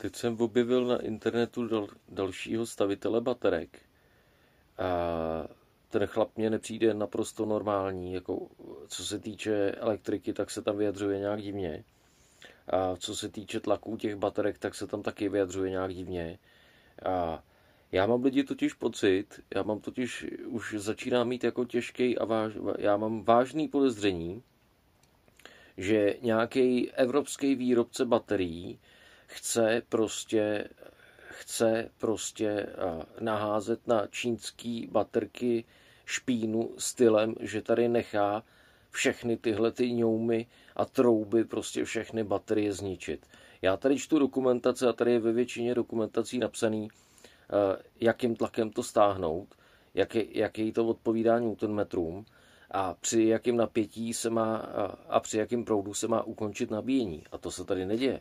Teď jsem objevil na internetu dal, dalšího stavitele baterek. A ten chlap mě nepřijde naprosto normální, jako co se týče elektriky, tak se tam vyjadřuje nějak divně. A co se týče tlaků těch baterek, tak se tam taky vyjadřuje nějak divně. A já mám lidi totiž pocit, já mám totiž, už začíná mít jako těžký a váž, já mám vážný podezření, že nějaký evropský výrobce baterií chce prostě chce prostě naházet na čínský baterky špínu stylem, že tady nechá všechny tyhle ty ňoumy a trouby, prostě všechny baterie zničit. Já tady čtu dokumentace a tady je ve většině dokumentací napsaný, e, jakým tlakem to stáhnout, jaký, jaký to odpovídá newtonmetrům a při jakém napětí se má a při jakém proudu se má ukončit nabíjení. A to se tady neděje.